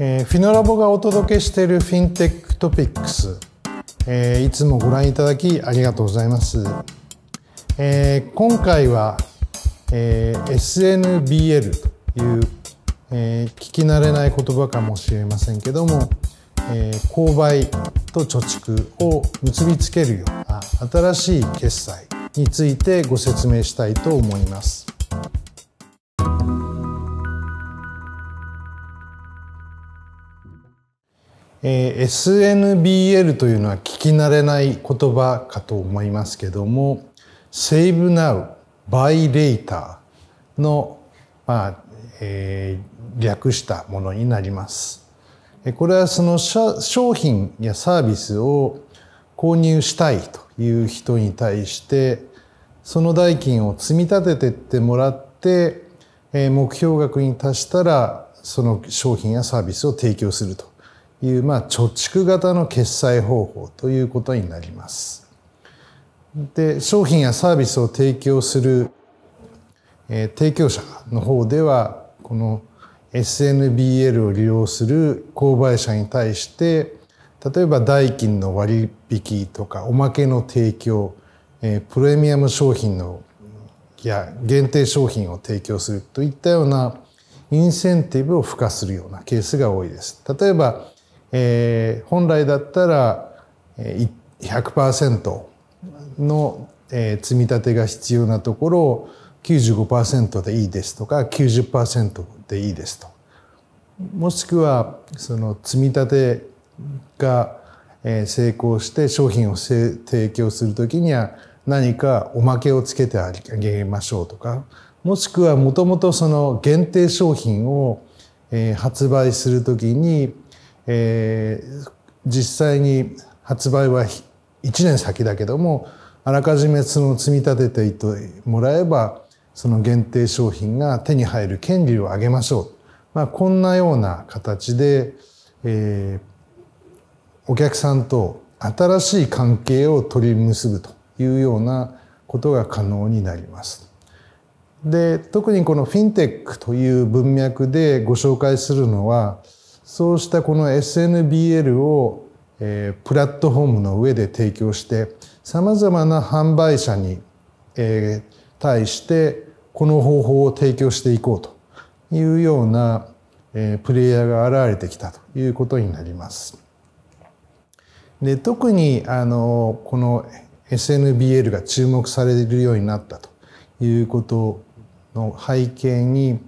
えー、フィノラボがお届けしているフィンテックトピックス、えー、いつもご覧いただきありがとうございます、えー、今回は、え SNBL という、え聞き慣れない言葉かもしれませんけども、え購買と貯蓄を結びつけるような新しい決済についてご説明したいと思います。えー、SNBL というのは聞き慣れない言葉かと思いますけども Save Now, Buy Later の、まあえー、略したものになります。これはその商品やサービスを購入したいという人に対してその代金を積み立ててってもらって目標額に達したらその商品やサービスを提供するという、まあ、貯蓄型の決済方法ということになります。で、商品やサービスを提供する、えー、提供者の方では、この SNBL を利用する購買者に対して、例えば代金の割引とかおまけの提供、えー、プレミアム商品のや限定商品を提供するといったようなインセンティブを付加するようなケースが多いです。例えばえー、本来だったら100%の積み立てが必要なところを95%でいいですとか90%でいいですともしくはその積み立てが成功して商品を提供する時には何かおまけをつけてあげましょうとかもしくはもともとその限定商品を発売する時にえー、実際に発売は1年先だけどもあらかじめその積み立ててもらえばその限定商品が手に入る権利を上げましょう、まあ、こんなような形で、えー、お客さんと新しい関係を取り結ぶというようなことが可能になります。で特にこのフィンテックという文脈でご紹介するのは、そうしたこの SNBL を、えー、プラットフォームの上で提供してさまざまな販売者に、えー、対してこの方法を提供していこうというような、えー、プレイヤーが現れてきたということになります。で特にあのこの SNBL が注目されるようになったということの背景に、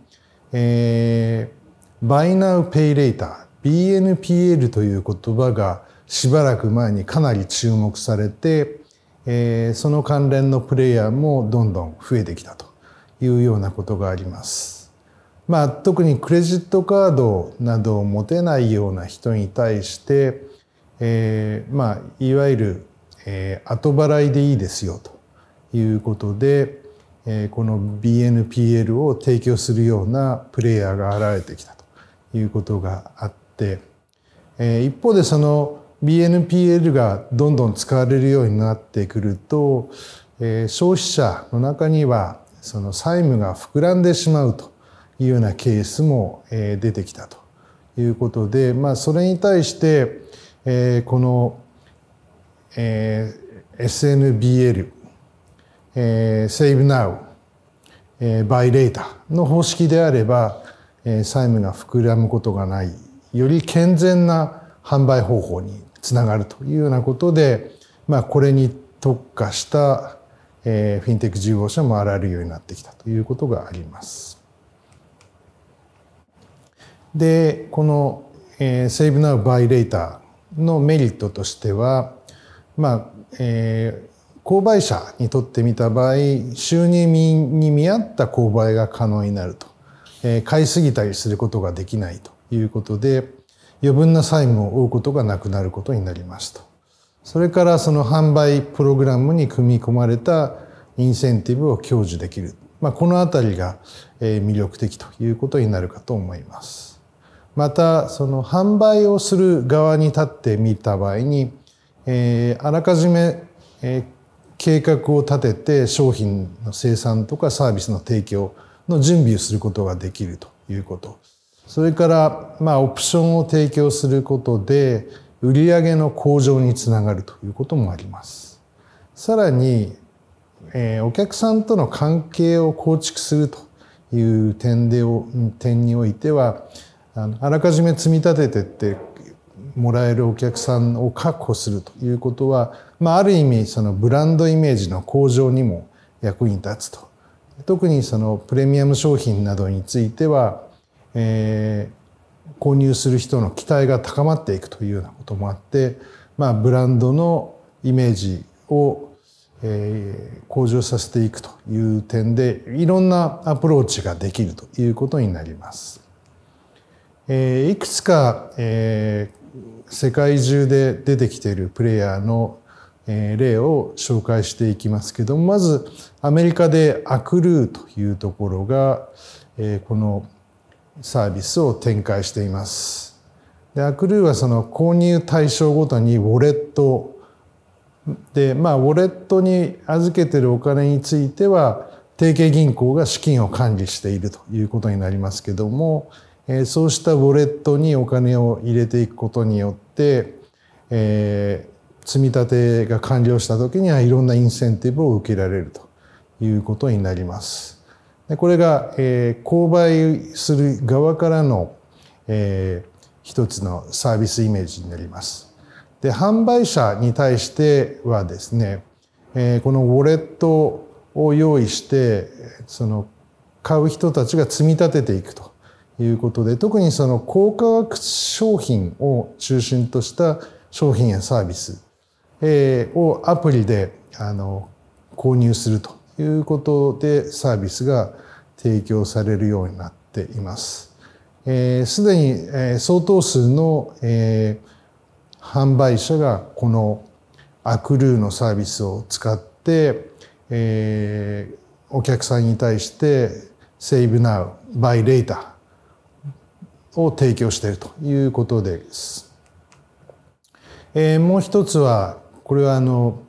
えー、バイナウペイレーター BNPL という言葉がしばらく前にかなり注目されて、えー、その関連のプレイヤーもどんどん増えてきたというようなことがあります。まあ、特にクレジットカードなどを持てないような人に対して、えー、まあ、いわゆる、えー、後払いでいいですよということで、えー、この BNPL を提供するようなプレイヤーが現れてきたいうことがあって、え一方でその BNPL がどんどん使われるようになってくると、え消費者の中にはその債務が膨らんでしまうというようなケースも、え出てきたということで、まあ、それに対して、えこの、え SNBL、えー、Save Now、えー、Buy Later の方式であれば債務が膨らむことがないより健全な販売方法につながるというようなことで、まあ、これに特化したフィンテック事業者も現れるようになってきたということがあります。でこのセーブ・ナウ・バイ・レイター」のメリットとしては、まあえー、購買者にとってみた場合収入に見合った購買が可能になるとえ買いすぎたりすることができないということで、余分な債務を負うことがなくなることになりますと。それからその販売プログラムに組み込まれたインセンティブを享受できる。まあ、この辺りが魅力的ということになるかと思います。また、その販売をする側に立ってみた場合に、えー、あらかじめ、えー、計画を立てて商品の生産とかサービスの提供の準備をすることができるということ。それから、まあ、オプションを提供することで、売上の向上につながるということもあります。さらに、えー、お客さんとの関係を構築するという点でお点においてはあのあらかじめ積み立ててってもらえるお客さんを確保するということは、まあ、ある意味そのブランドイメージの向上にも役に立つと特にそのプレミアム商品などについては、えー、購入する人の期待が高まっていくというようなこともあって、まあ、ブランドのイメージを、えー、向上させていくという点でいろんなアプローチができるということになります。えー、いくつか、えー、世界中で出てきているプレイヤーの例を紹介していきますけどもまずアメリカでアクルーというところがこのサービスを展開しています。でアクルーはその購入対象ごとにウォレットでまあウォレットに預けてるお金については提携銀行が資金を管理しているということになりますけどもそうしたウォレットにお金を入れていくことによって、えー、積み立てが完了した時にはいろんなインセンティブを受けられるということになります。でこれが、えー、購買する側からの、えー、一つのサービスイメージになります。で販売者に対してはですね、えー、このウォレットを用意してその買う人たちが積み立てていくということで特にその高価格商品を中心とした商品やサービスえをアプリであの購入するということでサービスが提供されるようになっています。す、えー、で、に、え相当数の、えー、販売者がこのアクルーのサービスを使って、えー、お客さんに対して「セーブナウ、バイレーターを提供しているということです。えー、もう一つはこれはあの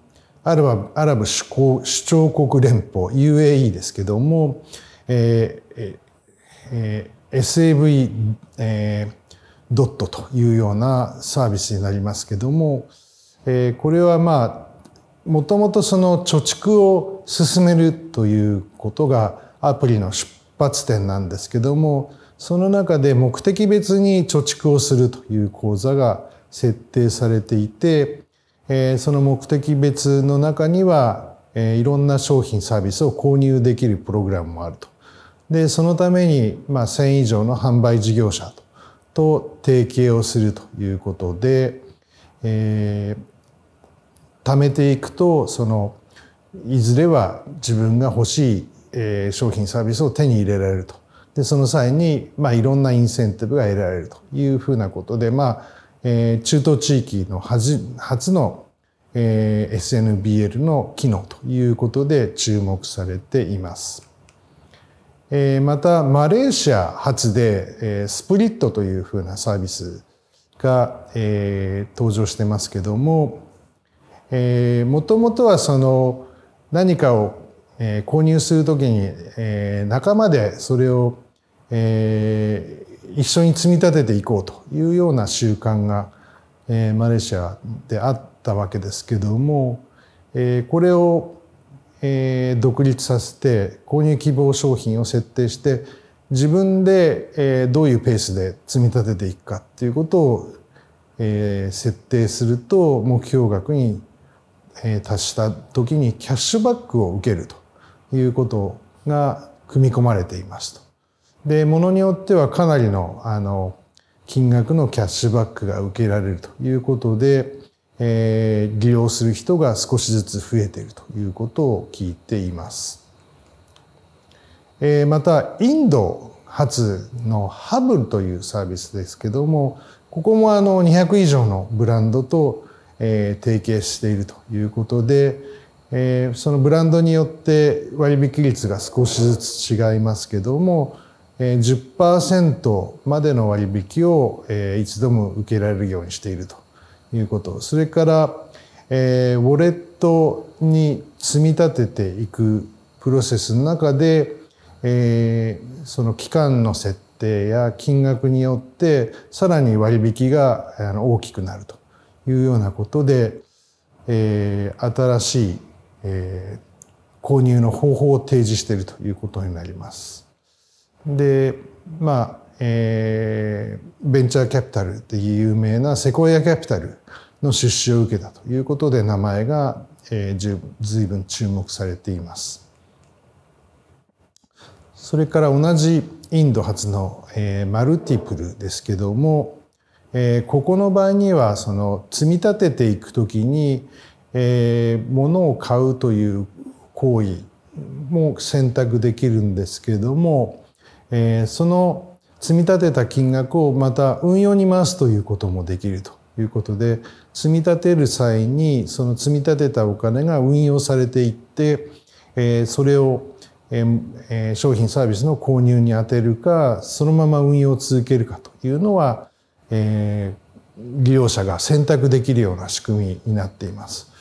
アラブアラブ首長国連邦 UAE ですけども、えーえー、SAV、えー、ドットというようなサービスになりますけども、えー、これはまあもともとその貯蓄を進めるということがアプリの出発点なんですけどもその中で目的別に貯蓄をするという講座が設定されていてえその目的別の中には、えいろんな商品サービスを購入できるプログラムもあると。でそのために、まあ、1000以上の販売事業者と提携をするということで、えー、貯めていくとそのいずれは自分が欲しい、えー、商品サービスを手に入れられるとでその際に、まあ、いろんなインセンティブが得られるというふうなことで、まあ、えー、中東地域の初初の、えー、SNBL の機能ということで注目されています。えー、また、マレーシア発で、えー、スプリットというふうなサービスが、えー、登場してますけども、えー、もともとはその何かを、えー、購入するときに、えー、仲間でそれを、えー、一緒に積み立てていこうというような習慣が、えー、マレーシアであったわけですけども、えー、これを、えー、独立させて購入希望商品を設定して自分で、えー、どういうペースで積み立てていくかっていうことを、えー、設定すると目標額に、えー、達した時にキャッシュバックを受けるということが組み込まれていますと。で、ものによってはかなりの、あの、金額のキャッシュバックが受けられるということで、えー、利用する人が少しずつ増えているということを聞いています。えー、また、インド発のハブルというサービスですけども、ここもあの200以上のブランドと、えー、提携しているということで、えー、そのブランドによって割引率が少しずつ違いますけども、10%までの割引を一度も受けられるようにしているということそれからウォレットに積み立てていくプロセスの中でその期間の設定や金額によってさらに割引が大きくなるというようなことで新しい購入の方法を提示しているということになります。でまあえー、ベンチャーキャピタルっていう有名なセコイアキャピタルの出資を受けたということで名前が、えー、随分注目されています。それから同じインド発の、えー、マルティプルですけども、えー、ここの場合にはその積み立てていくときに、えー、物を買うという行為も選択できるんですけどもえー、その積み立てた金額をまた運用に回すということもできるということで積み立てる際にその積み立てたお金が運用されていって、えー、それをえ商品サービスの購入に充てるかそのまま運用を続けるかというのは、えー、利用者が選択できるような仕組みになっています。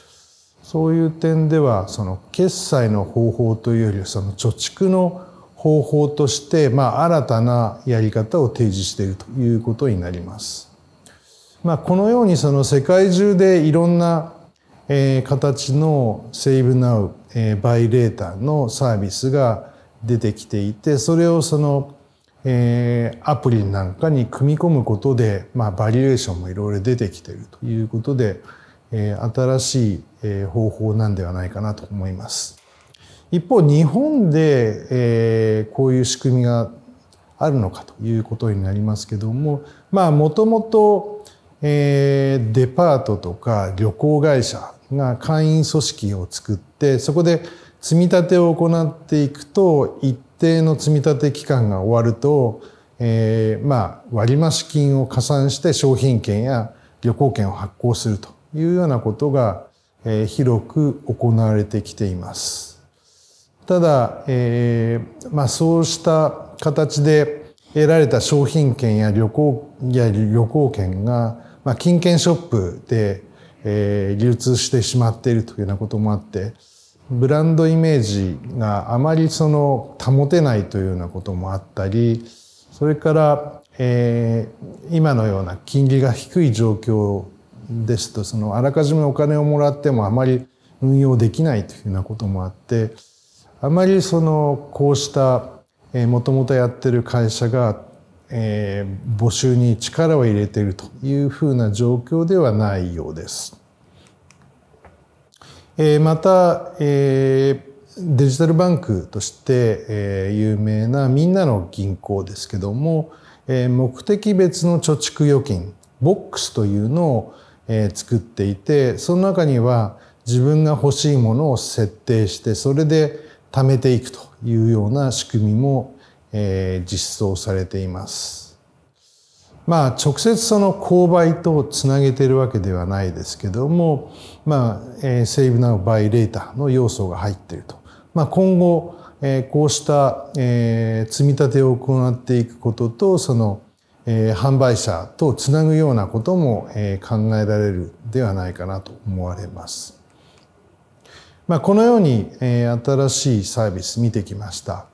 そういう点ではその決済の方法というよりその貯蓄の方法として、まあ、新たなやり方を提示しているということになります。まあ、このようにその世界中でいろんな、えー、形のセーブ e n o w えバイレーターのサービスが出てきていてそれをその、えー、アプリなんかに組み込むことで、まあ、バリエーションもいろいろ出てきているということで、えー、新しい方法なんではないかなと思います。一方日本で、えー、こういう仕組みがあるのかということになりますけどもまあもともとデパートとか旅行会社が会員組織を作ってそこで積み立てを行っていくと一定の積み立て期間が終わると、えー、まあ割増金を加算して商品券や旅行券を発行するというようなことが、えー、広く行われてきています。ただ、えーまあ、そうした形で得られた商品券や旅行や旅行券が、まあ、金券ショップで、えー、流通してしまっているというようなこともあってブランドイメージがあまりその保てないというようなこともあったりそれから、えー、今のような金利が低い状況ですとそのあらかじめお金をもらってもあまり運用できないというようなこともあってあまりそのこうしたもともとやってる会社が、えー、募集に力を入れているというふうな状況ではないようです。えー、また、えー、デジタルバンクとして、えー、有名なみんなの銀行ですけども、えー、目的別の貯蓄預金ボックスというのを、えー、作っていてその中には自分が欲しいものを設定してそれで貯めていくというような仕組みも、えー、実装されています。まあ直接その購買とつなげてるわけではないですけども、まあ、えー、ブ a ブ e Now b の要素が入っていると。まあ、今後、えー、こうした、えー、積み立てを行っていくことと、その、えー、販売者とつなぐようなことも、えー、考えられるではないかなと思われます。まあ、このように、え新しいサービス見てきました。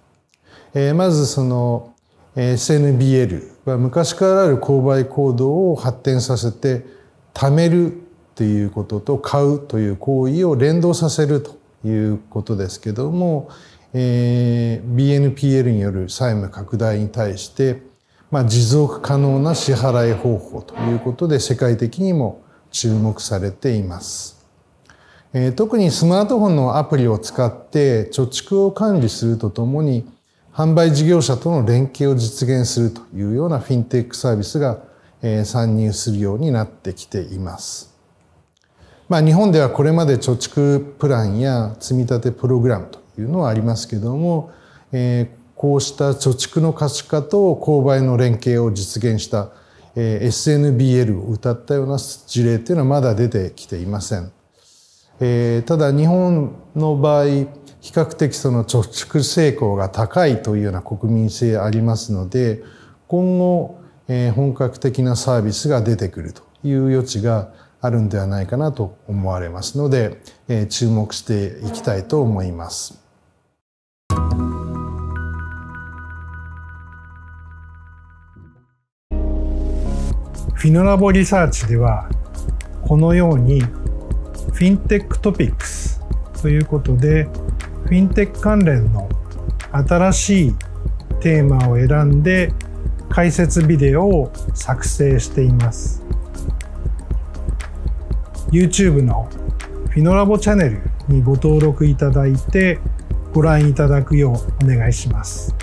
えまずその SNBL は昔からある購買行動を発展させて貯めるということと買うという行為を連動させるということですけども、え BNPL による債務拡大に対して、ま持続可能な支払い方法ということで世界的にも注目されています。え特にスマートフォンのアプリを使って貯蓄を管理するとともに販売事業者との連携を実現するというようなフィンテックサービスが、え参入するようになってきています。まあ、日本ではこれまで貯蓄プランや積立プログラムというのはありますけども、えこうした貯蓄の可視化と購買の連携を実現した、え SNBL を謳ったような事例というのはまだ出てきていません。えー、ただ日本の場合比較的その貯蓄成功が高いというような国民性ありますので今後、えー、本格的なサービスが出てくるという余地があるんではないかなと思われますので、えー、注目していきたいと思います。フィノラボリサーチではこのようにフィンテックトピックスということで、フィンテック関連の新しいテーマを選んで解説ビデオを作成しています。YouTube のフィノラボチャンネルにご登録いただいてご覧いただくようお願いします。